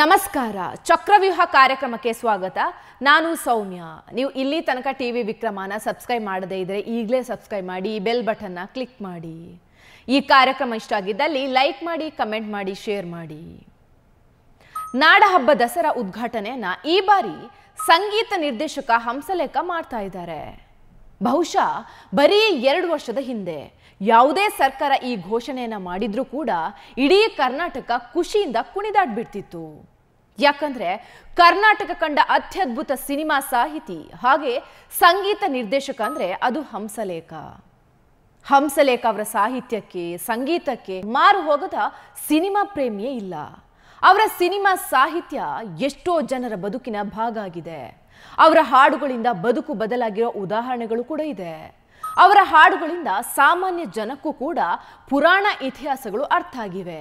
ನಮಸ್ಕಾರ ಚಕ್ರವ್ಯೂಹ ಕಾರ್ಯಕ್ರಮಕ್ಕೆ ಸ್ವಾಗತ ನಾನು ಸೌಮ್ಯ ನೀವು ಇಲ್ಲಿ ತನಕ ಟಿ ವಿ ವಿಕ್ರಮನ ಸಬ್ಸ್ಕ್ರೈಬ್ ಮಾಡದೇ ಇದ್ದರೆ ಈಗಲೇ ಸಬ್ಸ್ಕ್ರೈಬ್ ಮಾಡಿ ಬೆಲ್ ಬಟನ್ನ ಕ್ಲಿಕ್ ಮಾಡಿ ಈ ಕಾರ್ಯಕ್ರಮ ಇಷ್ಟ ಆಗಿದ್ದಲ್ಲಿ ಲೈಕ್ ಮಾಡಿ ಕಮೆಂಟ್ ಮಾಡಿ ಶೇರ್ ಮಾಡಿ ನಾಡಹಬ್ಬ ದಸರಾ ಉದ್ಘಾಟನೆಯನ್ನ ಈ ಬಾರಿ ಸಂಗೀತ ನಿರ್ದೇಶಕ ಹಂಸಲೇಖ ಮಾಡ್ತಾ ಇದ್ದಾರೆ ಬಹುಶಃ ಬರೀ ಎರಡು ವರ್ಷದ ಹಿಂದೆ ಯಾವುದೇ ಸರ್ಕಾರ ಈ ಘೋಷಣೆಯನ್ನು ಮಾಡಿದ್ರೂ ಕೂಡ ಇಡೀ ಕರ್ನಾಟಕ ಖುಷಿಯಿಂದ ಕುಣಿದಾಡ್ಬಿಡ್ತಿತ್ತು ಯಾಕಂದ್ರೆ ಕರ್ನಾಟಕ ಕಂಡ ಅತ್ಯದ್ಭುತ ಸಿನಿಮಾ ಸಾಹಿತಿ ಹಾಗೆ ಸಂಗೀತ ನಿರ್ದೇಶಕ ಅಂದ್ರೆ ಅದು ಹಂಸಲೇಖ ಹಂಸಲೇಖ ಅವರ ಸಾಹಿತ್ಯಕ್ಕೆ ಸಂಗೀತಕ್ಕೆ ಮಾರು ಹೋಗದ ಸಿನಿಮಾ ಪ್ರೇಮಿಯೇ ಇಲ್ಲ ಅವರ ಸಿನಿಮಾ ಸಾಹಿತ್ಯ ಎಷ್ಟೋ ಜನರ ಬದುಕಿನ ಭಾಗ ಆಗಿದೆ ಅವರ ಹಾಡುಗಳಿಂದ ಬದುಕು ಬದಲಾಗಿರೋ ಉದಾಹರಣೆಗಳು ಕೂಡ ಇದೆ ಅವರ ಹಾಡುಗಳಿಂದ ಸಾಮಾನ್ಯ ಜನಕ್ಕೂ ಕೂಡ ಪುರಾಣ ಇತಿಹಾಸಗಳು ಅರ್ಥ ಆಗಿವೆ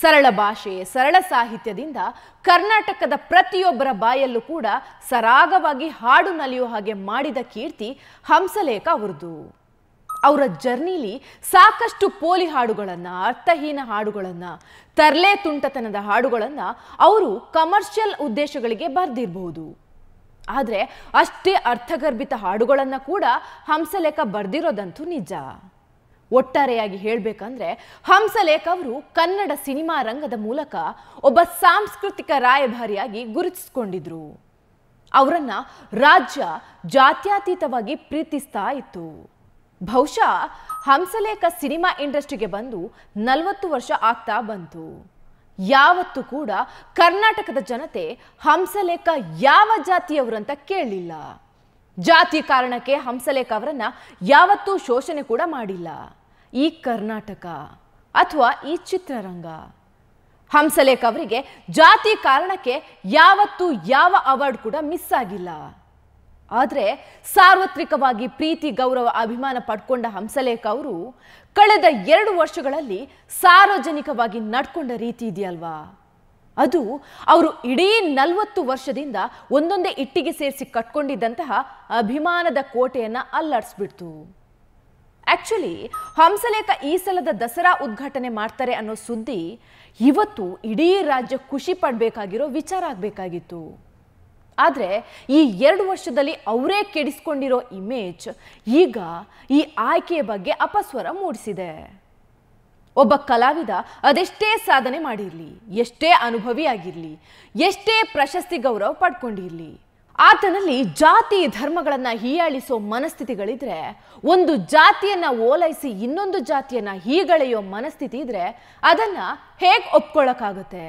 ಸರಳ ಭಾಷೆ ಸರಳ ಸಾಹಿತ್ಯದಿಂದ ಕರ್ನಾಟಕದ ಪ್ರತಿಯೊಬ್ಬರ ಬಾಯಲ್ಲೂ ಕೂಡ ಸರಾಗವಾಗಿ ಹಾಡು ನಲಿಯೋ ಹಾಗೆ ಮಾಡಿದ ಕೀರ್ತಿ ಹಂಸಲೇಖ ಅವರದು ಅವರ ಜರ್ನಿಲಿ ಸಾಕಷ್ಟು ಪೋಲಿ ಹಾಡುಗಳನ್ನು ಅರ್ಥಹೀನ ಹಾಡುಗಳನ್ನು ತರ್ಲೆ ತುಂಟತನದ ಹಾಡುಗಳನ್ನು ಅವರು ಕಮರ್ಷಿಯಲ್ ಉದ್ದೇಶಗಳಿಗೆ ಬರೆದಿರಬಹುದು ಆದರೆ ಅಷ್ಟೇ ಅರ್ಥಗರ್ಭಿತ ಹಾಡುಗಳನ್ನು ಕೂಡ ಹಂಸಲೇಖ ಬರೆದಿರೋದಂತೂ ನಿಜ ಒಟ್ಟಾರೆಯಾಗಿ ಹೇಳಬೇಕಂದ್ರೆ ಹಂಸಲೇಖ ಅವರು ಕನ್ನಡ ಸಿನಿಮಾ ರಂಗದ ಮೂಲಕ ಒಬ್ಬ ಸಾಂಸ್ಕೃತಿಕ ರಾಯಭಾರಿಯಾಗಿ ಗುರುತಿಸಿಕೊಂಡಿದ್ರು ಅವರನ್ನ ರಾಜ್ಯ ಜಾತ್ಯತೀತವಾಗಿ ಪ್ರೀತಿಸ್ತಾ ಇತ್ತು ಬಹುಶಃ ಹಂಸಲೇಖ ಸಿನಿಮಾ ಇಂಡಸ್ಟ್ರಿಗೆ ಬಂದು ನಲವತ್ತು ವರ್ಷ ಆಗ್ತಾ ಬಂತು ಯಾವತ್ತೂ ಕೂಡ ಕರ್ನಾಟಕದ ಜನತೆ ಹಂಸಲೇಖ ಯಾವ ಅಂತ ಕೇಳಿಲ್ಲ ಜಾತಿ ಕಾರಣಕ್ಕೆ ಹಂಸಲೇಖ ಅವರನ್ನ ಯಾವತ್ತೂ ಶೋಷಣೆ ಕೂಡ ಮಾಡಿಲ್ಲ ಈ ಕರ್ನಾಟಕ ಅಥವಾ ಈ ಚಿತ್ರರಂಗ ಹಂಸಲೇಖ ಅವರಿಗೆ ಜಾತಿ ಕಾರಣಕ್ಕೆ ಯಾವತ್ತೂ ಯಾವ ಅವಾರ್ಡ್ ಕೂಡ ಮಿಸ್ ಆಗಿಲ್ಲ ಆದರೆ ಸಾರ್ವತ್ರಿಕವಾಗಿ ಪ್ರೀತಿ ಗೌರವ ಅಭಿಮಾನ ಪಡ್ಕೊಂಡ ಹಂಸಲೇಖ ಅವರು ಕಳೆದ ಎರಡು ವರ್ಷಗಳಲ್ಲಿ ಸಾರ್ವಜನಿಕವಾಗಿ ನಡ್ಕೊಂಡ ರೀತಿ ಇದೆಯಲ್ವಾ ಅದು ಅವರು ಇಡೀ ನಲವತ್ತು ವರ್ಷದಿಂದ ಒಂದೊಂದೇ ಇಟ್ಟಿಗೆ ಸೇರಿಸಿ ಕಟ್ಕೊಂಡಿದ್ದಂತಹ ಅಭಿಮಾನದ ಕೋಟೆಯನ್ನು ಅಲ್ಲಾಡಿಸ್ಬಿಡ್ತು ಆ್ಯಕ್ಚುಲಿ ಹಂಸಲೇಖ ಈ ಸಲದ ದಸರಾ ಉದ್ಘಾಟನೆ ಮಾಡ್ತಾರೆ ಅನ್ನೋ ಸುದ್ದಿ ಇವತ್ತು ಇಡೀ ರಾಜ್ಯ ಖುಷಿ ಪಡಬೇಕಾಗಿರೋ ವಿಚಾರ ಆಗಬೇಕಾಗಿತ್ತು ಆದರೆ ಈ ಎರಡು ವರ್ಷದಲ್ಲಿ ಅವರೇ ಕೆಡಿಸ್ಕೊಂಡಿರೋ ಇಮೇಜ್ ಈಗ ಈ ಆಯ್ಕೆಯ ಬಗ್ಗೆ ಅಪಸ್ವರ ಮೂಡಿಸಿದೆ ಒಬ್ಬ ಕಲಾವಿದ ಅದೆಷ್ಟೇ ಸಾಧನೆ ಮಾಡಿರಲಿ ಎಷ್ಟೇ ಅನುಭವಿ ಆಗಿರಲಿ ಎಷ್ಟೇ ಪ್ರಶಸ್ತಿ ಗೌರವ ಪಡ್ಕೊಂಡಿರಲಿ ಆತನಲ್ಲಿ ಜಾತಿ ಧರ್ಮಗಳನ್ನು ಹೀಯಾಳಿಸೋ ಮನಸ್ಥಿತಿಗಳಿದ್ರೆ ಒಂದು ಜಾತಿಯನ್ನು ಓಲೈಸಿ ಇನ್ನೊಂದು ಜಾತಿಯನ್ನು ಹೀಗಳೆಯೋ ಮನಸ್ಥಿತಿ ಇದ್ರೆ ಅದನ್ನು ಹೇಗೆ ಒಪ್ಕೊಳ್ಳೋಕ್ಕಾಗುತ್ತೆ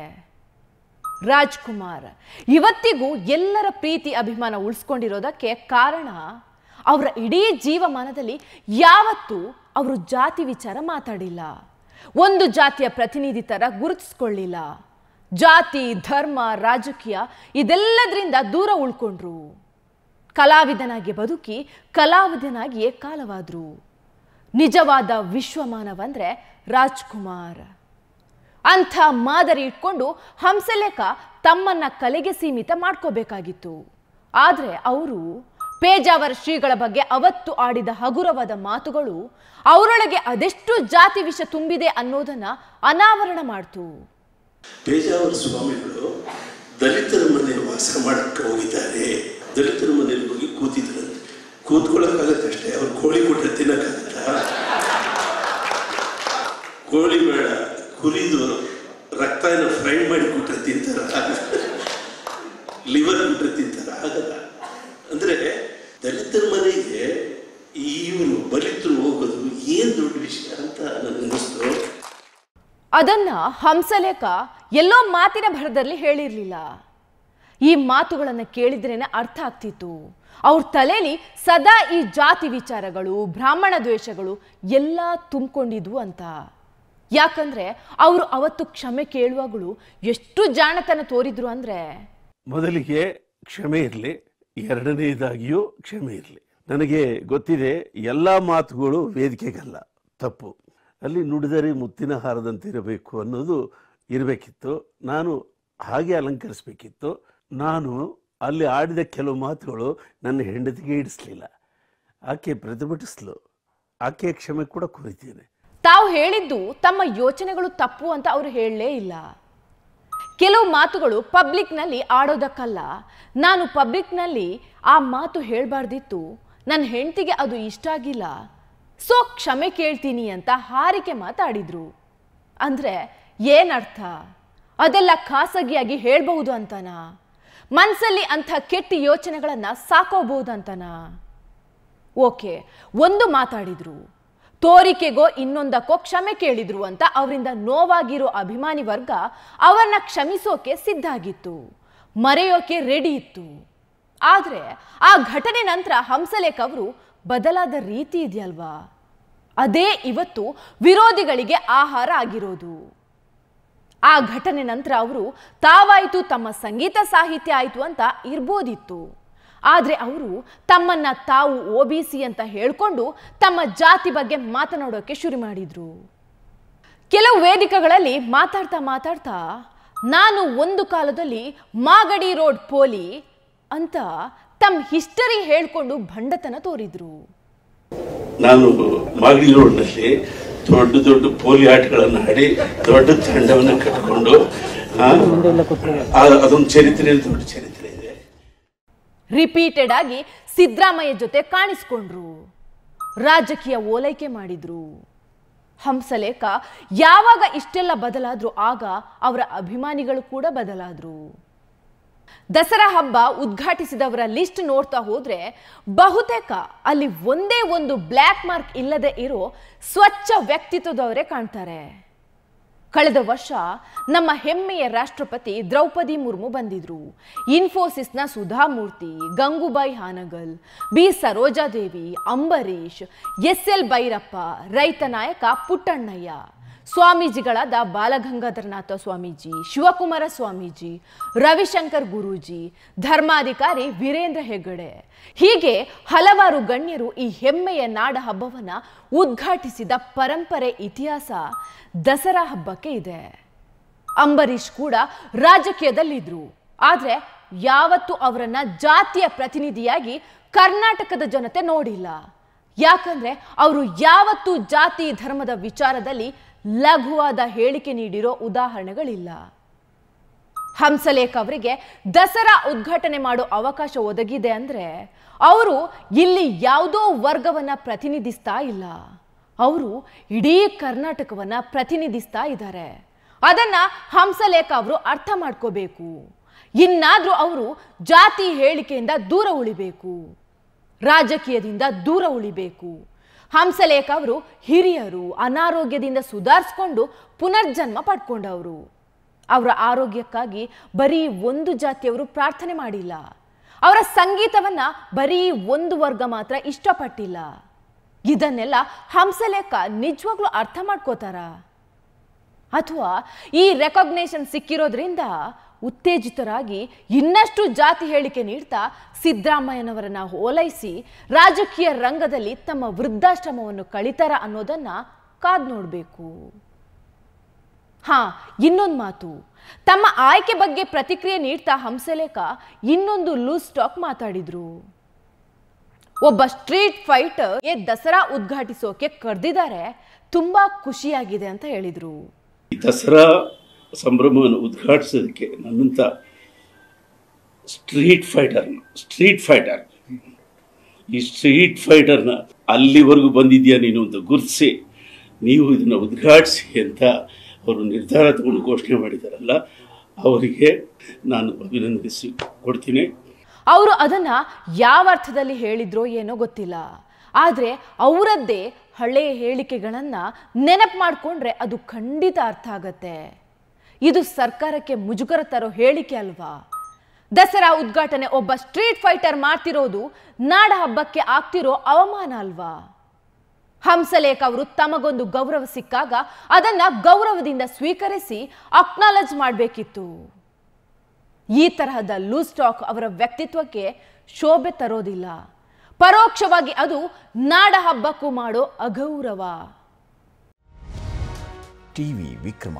ರಾಜ್ಕುಮಾರ್ ಇವತ್ತಿಗೂ ಎಲ್ಲರ ಪ್ರೀತಿ ಅಭಿಮಾನ ಉಳಿಸ್ಕೊಂಡಿರೋದಕ್ಕೆ ಕಾರಣ ಅವರ ಇಡೀ ಜೀವಮಾನದಲ್ಲಿ ಯಾವತ್ತೂ ಅವರು ಜಾತಿ ವಿಚಾರ ಮಾತಾಡಿಲ್ಲ ಒಂದು ಜಾತಿಯ ಪ್ರತಿನಿಧಿ ಥರ ಗುರುತಿಸ್ಕೊಳ್ಳಿಲ್ಲ ಜಾತಿ ಧರ್ಮ ರಾಜಕೀಯ ಇದೆಲ್ಲದರಿಂದ ದೂರ ಉಳ್ಕೊಂಡ್ರು ಕಲಾವಿದನಾಗಿ ಬದುಕಿ ಕಲಾವಿದನಾಗಿಯೇ ಕಾಲವಾದರು ನಿಜವಾದ ವಿಶ್ವಮಾನವಂದರೆ ರಾಜ್ಕುಮಾರ್ ಅಂಥ ಮಾದರಿ ಇಟ್ಕೊಂಡು ಹಂಸಲೇಖ ತಮ್ಮನ್ನ ಕಲೆಗೆ ಸೀಮಿತ ಮಾಡ್ಕೋಬೇಕಾಗಿತ್ತು ಆದರೆ ಅವರು ಪೇಜಾವರ ಶ್ರೀಗಳ ಬಗ್ಗೆ ಅವತ್ತು ಆಡಿದ ಹಗುರವಾದ ಮಾತುಗಳು ಅವರೊಳಗೆ ಅದೆಷ್ಟು ಜಾತಿ ವಿಷ ತುಂಬಿದೆ ಅನ್ನೋದನ್ನ ಅನಾವರಣ ಮಾಡ್ತು ಪೇಜಾವರ ಸ್ವಾಮಿಗಳು ದಲಿತರ ಮನೆ ವಾಸ ಮಾಡಕ್ಕೆ ಹೋಗಿದ್ದಾರೆ ದಲಿತರ ಮನೆಯಲ್ಲಿ ಹೋಗಿ ಕೂತಿದ್ರಂತೆ ಅಷ್ಟೇ ಅವ್ರು ಕೋಳಿ ಕೊಟ್ಟರೆ ತಿನ್ನಕ್ಕಾಗತ್ತ ಕೋಳಿ ಬೇಡ ಕುರಿದು ರಕ್ತ ಏನೋ ಫ್ರೈ ಮಾಡಿ ತಿಂತಾರ ಲಿವರ್ ಕೊಟ್ಟರೆ ತಿಂತಾರ ಆಗಲ್ಲ ಅಂದರೆ ದಲಿತರ ಮನೆಗೆ ಇವರು ಬಲಿತರು ಹೋಗೋದು ಏನು ದೊಡ್ಡ ವಿಷಯ ಅಂತ ನನಗನ್ನಿಸ್ತು ಅದನ್ನ ಹಂಸಲೇಖ ಎಲ್ಲೋ ಮಾತಿನ ಭರದಲ್ಲಿ ಹೇಳಿರಲಿಲ್ಲ ಈ ಮಾತುಗಳನ್ನು ಕೇಳಿದ್ರೇನೆ ಅರ್ಥ ಆಗ್ತಿತ್ತು ಅವ್ರ ತಲೆಯಲ್ಲಿ ಸದಾ ಈ ಜಾತಿ ವಿಚಾರಗಳು ಬ್ರಾಹ್ಮಣ ದ್ವೇಷಗಳು ಎಲ್ಲ ತುಂಬಿಕೊಂಡಿದ್ವು ಅಂತ ಯಾಕಂದ್ರೆ ಅವರು ಅವತ್ತು ಕ್ಷಮೆ ಕೇಳುವಾಗಳು ಎಷ್ಟು ಜಾಣತನ ತೋರಿದ್ರು ಅಂದ್ರೆ ಮೊದಲಿಗೆ ಕ್ಷಮೆ ಇರಲಿ ಎರಡನೇದಾಗಿಯೂ ಕ್ಷಮೆ ಇರಲಿ ನನಗೆ ಗೊತ್ತಿದೆ ಎಲ್ಲ ಮಾತುಗಳು ವೇದಿಕೆಗಲ್ಲ ತಪ್ಪು ಅಲ್ಲಿ ನುಡಿದರೆ ಮುತ್ತಿನ ಹಾರದಂತಿರಬೇಕು ಅನ್ನೋದು ಇರಬೇಕಿತ್ತು ನಾನು ಹಾಗೆ ಅಲಂಕರಿಸಬೇಕಿತ್ತು ನಾನು ಅಲ್ಲಿ ಆಡಿದ ಕೆಲವು ಮಾತುಗಳು ನನ್ನ ಹೆಂಡತಿಗೆ ಇಡಿಸ್ಲಿಲ್ಲ ಆಕೆ ಪ್ರತಿಭಟಿಸಲು ಆಕೆಯ ಕ್ಷಮೆ ಕೂಡ ಕುರಿತೇನೆ ತಾವು ಹೇಳಿದ್ದು ತಮ್ಮ ಯೋಚನೆಗಳು ತಪ್ಪು ಅಂತ ಅವರು ಹೇಳಲೇ ಇಲ್ಲ ಕೆಲವು ಮಾತುಗಳು ಪಬ್ಲಿಕ್ನಲ್ಲಿ ಆಡೋದಕ್ಕಲ್ಲ ನಾನು ಪಬ್ಲಿಕ್ನಲ್ಲಿ ಆ ಮಾತು ಹೇಳಬಾರ್ದಿತ್ತು ನನ್ನ ಹೆಂಡತಿಗೆ ಅದು ಇಷ್ಟ ಆಗಿಲ್ಲ ಸೊ ಕ್ಷಮೆ ಕೇಳ್ತೀನಿ ಅಂತ ಹಾರಿಕೆ ಮಾತಾಡಿದ್ರು ಅಂದರೆ ಏನರ್ಥ ಅದೆಲ್ಲ ಖಾಸಗಿಯಾಗಿ ಹೇಳಬಹುದು ಅಂತನಾ ಮನಸ್ಸಲ್ಲಿ ಅಂಥ ಕೆಟ್ಟ ಯೋಚನೆಗಳನ್ನು ಸಾಕೋಬಹುದು ಅಂತನಾ ಓಕೆ ಒಂದು ಮಾತಾಡಿದ್ರು ತೋರಿಕೆಗೋ ಇನ್ನೊಂದಕ್ಕೋ ಕ್ಷಮೆ ಕೇಳಿದ್ರು ಅಂತ ಅವರಿಂದ ನೋವಾಗಿರೋ ಅಭಿಮಾನಿ ವರ್ಗ ಅವರನ್ನ ಕ್ಷಮಿಸೋಕೆ ಸಿದ್ಧ ಆಗಿತ್ತು ಮರೆಯೋಕೆ ರೆಡಿ ಇತ್ತು ಆದರೆ ಆ ಘಟನೆ ನಂತರ ಹಂಸಲೇಖ ಅವರು ಬದಲಾದ ರೀತಿ ಇದೆಯಲ್ವಾ ಅದೇ ಇವತ್ತು ವಿರೋಧಿಗಳಿಗೆ ಆಹಾರ ಆಗಿರೋದು ಆ ಘಟನೆ ನಂತರ ಅವರು ತಾವಾಯಿತು ತಮ್ಮ ಸಂಗೀತ ಸಾಹಿತ್ಯ ಆಯಿತು ಅಂತ ಇರ್ಬೋದಿತ್ತು ಆದರೆ ಅವರು ತಮ್ಮನ್ನ ತಾವು ಒ ಅಂತ ಹೇಳಿಕೊಂಡು ತಮ್ಮ ಜಾತಿ ಬಗ್ಗೆ ಮಾತನಾಡೋಕ್ಕೆ ಶುರು ಮಾಡಿದರು ಕೆಲವು ವೇದಿಕೆಗಳಲ್ಲಿ ಮಾತಾಡ್ತಾ ಮಾತಾಡ್ತಾ ನಾನು ಒಂದು ಕಾಲದಲ್ಲಿ ಮಾಗಡಿ ರೋಡ್ ಪೋಲಿ ಅಂತ ತಮ್ಮ ಹಿಸ್ಟರಿ ಹೇಳ್ಕೊಂಡು ಭಂಡತನ ತೋರಿದ್ರು ನಾನು ಮಾಗಡಿ ರೋಡ್ನಲ್ಲಿ ದೊಡ್ಡ ದೊಡ್ಡ ಪೋಲಿ ಆಟಗಳನ್ನು ಆಡಿ ದೊಡ್ಡ ತಂಡವನ್ನು ಕಟ್ಟಿಕೊಂಡು ಅದೊಂದು ಚರಿತ್ರೆ ದೊಡ್ಡ ಚರಿತ್ರೆ ರಿಪೀಟೆಡ್ ಆಗಿ ಸಿದ್ದರಾಮಯ್ಯ ಜೊತೆ ಕಾಣಿಸ್ಕೊಂಡ್ರು ರಾಜಕೀಯ ಓಲೈಕೆ ಮಾಡಿದ್ರು ಹಂಸಲೇಖ ಯಾವಾಗ ಇಷ್ಟೆಲ್ಲ ಬದಲಾದ್ರು ಆಗ ಅವರ ಅಭಿಮಾನಿಗಳು ಕೂಡ ಬದಲಾದ್ರು ದಸರಾ ಹಬ್ಬ ಉದ್ಘಾಟಿಸಿದವರ ಲಿಸ್ಟ್ ನೋಡ್ತಾ ಹೋದ್ರೆ ಬಹುತೇಕ ಅಲ್ಲಿ ಒಂದೇ ಒಂದು ಬ್ಲ್ಯಾಕ್ ಮಾರ್ಕ್ ಇಲ್ಲದೆ ಇರೋ ಸ್ವಚ್ಛ ವ್ಯಕ್ತಿತ್ವದವರೇ ಕಾಣ್ತಾರೆ ಕಳೆದ ವರ್ಷ ನಮ್ಮ ಹೆಮ್ಮೆಯ ರಾಷ್ಟ್ರಪತಿ ದ್ರೌಪದಿ ಮುರ್ಮು ಬಂದಿದ್ರು ಇನ್ಫೋಸಿಸ್ನ Sudha Murty Gangubai Hangal B Saroja Devi Ambareesh S L Bhyrappa ರೈತ ನಾಯಕ ಪುಟ್ಟಣ್ಣಯ್ಯ ಸ್ವಾಮೀಜಿಗಳಾದ ಬಾಲಗಂಗಾಧರನಾಥ ಸ್ವಾಮೀಜಿ ಶಿವಕುಮಾರ ಸ್ವಾಮೀಜಿ ರವಿಶಂಕರ್ ಗುರೂಜಿ ಧರ್ಮಾಧಿಕಾರಿ ವೀರೇಂದ್ರ ಹೆಗ್ಗಡೆ ಹೀಗೆ ಹಲವಾರು ಗಣ್ಯರು ಈ ಹೆಮ್ಮೆಯ ನಾಡ ಹಬ್ಬವನ್ನು ಉದ್ಘಾಟಿಸಿದ ಪರಂಪರೆ ಇತಿಹಾಸ ದಸರಾ ಹಬ್ಬಕ್ಕೆ ಇದೆ ಅಂಬರೀಷ್ ಕೂಡ ರಾಜಕೀಯದಲ್ಲಿದ್ದರು ಆದರೆ ಯಾವತ್ತು ಅವರನ್ನ ಜಾತಿಯ ಪ್ರತಿನಿಧಿಯಾಗಿ ಕರ್ನಾಟಕದ ಜನತೆ ನೋಡಿಲ್ಲ ಯಾಕಂದ್ರೆ ಅವರು ಯಾವತ್ತು ಜಾತಿ ಧರ್ಮದ ವಿಚಾರದಲ್ಲಿ ಲಘುವಾದ ಹೇಳಿಕೆ ನೀಡಿರೋ ಉದಾಹರಣೆಗಳಿಲ್ಲ ಹಂಸಲೇಖ ಅವರಿಗೆ ದಸರಾ ಉದ್ಘಾಟನೆ ಮಾಡೋ ಅವಕಾಶ ಒದಗಿದೆ ಅಂದರೆ ಅವರು ಇಲ್ಲಿ ಯಾವುದೋ ವರ್ಗವನ್ನು ಪ್ರತಿನಿಧಿಸ್ತಾ ಇಲ್ಲ ಅವರು ಇಡೀ ಕರ್ನಾಟಕವನ್ನು ಪ್ರತಿನಿಧಿಸ್ತಾ ಇದ್ದಾರೆ ಅದನ್ನು ಹಂಸಲೇಖ ಅವರು ಅರ್ಥ ಮಾಡ್ಕೋಬೇಕು ಇನ್ನಾದರೂ ಅವರು ಜಾತಿ ಹೇಳಿಕೆಯಿಂದ ದೂರ ಉಳಿಬೇಕು ರಾಜಕೀಯದಿಂದ ದೂರ ಉಳಿಬೇಕು ಹಂಸಲೇಖ ಅವರು ಹಿರಿಯರು ಅನಾರೋಗ್ಯದಿಂದ ಸುಧಾರಿಸ್ಕೊಂಡು ಪುನರ್ಜನ್ಮ ಪಡ್ಕೊಂಡವರು ಅವರ ಆರೋಗ್ಯಕ್ಕಾಗಿ ಬರೀ ಒಂದು ಜಾತಿಯವರು ಪ್ರಾರ್ಥನೆ ಮಾಡಿಲ್ಲ ಅವರ ಸಂಗೀತವನ್ನು ಬರೀ ಒಂದು ವರ್ಗ ಮಾತ್ರ ಇಷ್ಟಪಟ್ಟಿಲ್ಲ ಇದನ್ನೆಲ್ಲ ಹಂಸಲೇಖ ನಿಜವಾಗ್ಲೂ ಅರ್ಥ ಮಾಡ್ಕೋತಾರ ಅಥವಾ ಈ ರೆಕಗ್ನೇಷನ್ ಸಿಕ್ಕಿರೋದ್ರಿಂದ ಉತ್ತೇಜಿತರಾಗಿ ಇನ್ನಷ್ಟು ಜಾತಿ ಹೇಳಿಕೆ ನೀಡ್ತಾ ಸಿದ್ದರಾಮಯ್ಯನವರನ್ನ ಓಲೈಸಿ ರಾಜಕೀಯ ರಂಗದಲ್ಲಿ ತಮ್ಮ ವೃದ್ಧಾಶ್ರಮವನ್ನು ಕಳಿತಾರ ಅನ್ನೋದನ್ನ ಕಾದ್ ನೋಡಬೇಕು ಹಾ ಇನ್ನೊಂದು ಮಾತು ತಮ್ಮ ಆಯ್ಕೆ ಬಗ್ಗೆ ಪ್ರತಿಕ್ರಿಯೆ ನೀಡ್ತಾ ಹಂಸಲೇಖ ಇನ್ನೊಂದು ಲೂಸ್ ಸ್ಟಾಕ್ ಮಾತಾಡಿದ್ರು ಒಬ್ಬ ಸ್ಟ್ರೀಟ್ ಫೈಟರ್ ಏ ದಸರಾ ಉದ್ಘಾಟಿಸೋಕೆ ಕರೆದಿದ್ದಾರೆ ತುಂಬಾ ಖುಷಿಯಾಗಿದೆ ಅಂತ ಹೇಳಿದ್ರು ದಸರಾ ಸಂಭ್ರಮವನ್ನು ಉದ್ಘಾಟಿಸೋದಕ್ಕೆ ನನ್ನಂಥ ಸ್ಟ್ರೀಟ್ ಫೈಟರ್ ಸ್ಟ್ರೀಟ್ ಫೈಟರ್ ಈ ಸ್ಟ್ರೀಟ್ ಫೈಟರ್ನ ಅಲ್ಲಿವರೆಗೂ ಬಂದಿದ್ಯಾ ನೀನು ಅಂತ ಗುರುತಿಸಿ ನೀವು ಇದನ್ನು ಉದ್ಘಾಟಿಸಿ ಅಂತ ಅವರು ನಿರ್ಧಾರ ತಗೊಂಡು ಘೋಷಣೆ ಮಾಡಿದಾರಲ್ಲ ಅವರಿಗೆ ನಾನು ಅಭಿನಂದಿಸಿ ಕೊಡ್ತೀನಿ ಅವರು ಅದನ್ನ ಯಾವ ಅರ್ಥದಲ್ಲಿ ಹೇಳಿದ್ರೋ ಏನೋ ಗೊತ್ತಿಲ್ಲ ಆದರೆ ಅವರದ್ದೇ ಹಳೆಯ ಹೇಳಿಕೆಗಳನ್ನು ನೆನಪು ಮಾಡಿಕೊಂಡ್ರೆ ಅದು ಖಂಡಿತ ಅರ್ಥ ಆಗತ್ತೆ ಇದು ಸರ್ಕಾರಕ್ಕೆ ಮುಜುಗರ ತರೋ ಹೇಳಿಕೆ ಅಲ್ವಾ ದಸರಾ ಉದ್ಘಾಟನೆ ಒಬ್ಬ ಸ್ಟ್ರೀಟ್ ಫೈಟರ್ ಮಾಡ್ತಿರೋದು ನಾಡ ಹಬ್ಬಕ್ಕೆ ಆಗ್ತಿರೋ ಅವಮಾನ ಅಲ್ವಾ ಹಂಸಲೇಖ ಅವರು ತಮಗೊಂದು ಗೌರವ ಸಿಕ್ಕಾಗ ಅದನ್ನ ಗೌರವದಿಂದ ಸ್ವೀಕರಿಸಿ ಅಕ್ನಾಲಜ್ ಮಾಡಬೇಕಿತ್ತು ಈ ತರಹದ ಲೂಸ್ ಟಾಕ್ ಅವರ ವ್ಯಕ್ತಿತ್ವಕ್ಕೆ ಶೋಭೆ ತರೋದಿಲ್ಲ ಪರೋಕ್ಷವಾಗಿ ಅದು ನಾಡ ಹಬ್ಬಕ್ಕೂ ಮಾಡೋ ಅಗೌರವ ಟಿವಿ ವಿಕ್ರಮ